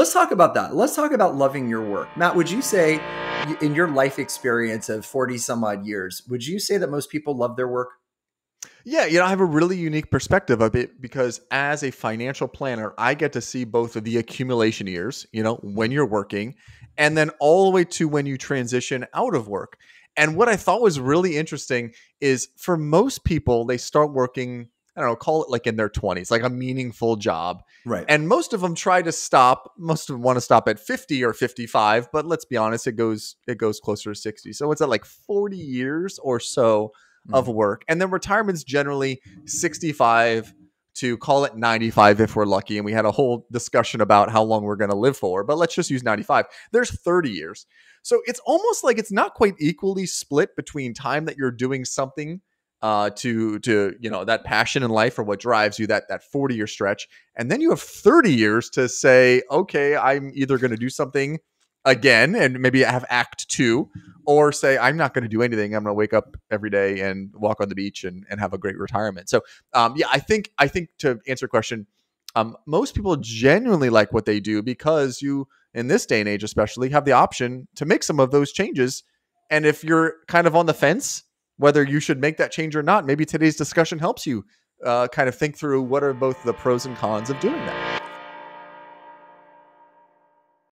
Let's talk about that. Let's talk about loving your work. Matt, would you say, in your life experience of 40 some odd years, would you say that most people love their work? Yeah, you know, I have a really unique perspective of it because as a financial planner, I get to see both of the accumulation years, you know, when you're working, and then all the way to when you transition out of work. And what I thought was really interesting is for most people, they start working I don't know, call it like in their 20s, like a meaningful job. Right. And most of them try to stop, most of them want to stop at 50 or 55, but let's be honest, it goes it goes closer to 60. So it's at like 40 years or so mm. of work. And then retirement's generally 65 to call it 95 if we're lucky and we had a whole discussion about how long we're going to live for, but let's just use 95. There's 30 years. So it's almost like it's not quite equally split between time that you're doing something uh, to to you know that passion in life or what drives you that that 40 year stretch and then you have 30 years to say okay i'm either going to do something again and maybe have act two or say i'm not going to do anything i'm going to wake up every day and walk on the beach and, and have a great retirement so um, yeah i think i think to answer your question um, most people genuinely like what they do because you in this day and age especially have the option to make some of those changes and if you're kind of on the fence whether you should make that change or not. Maybe today's discussion helps you uh, kind of think through what are both the pros and cons of doing that.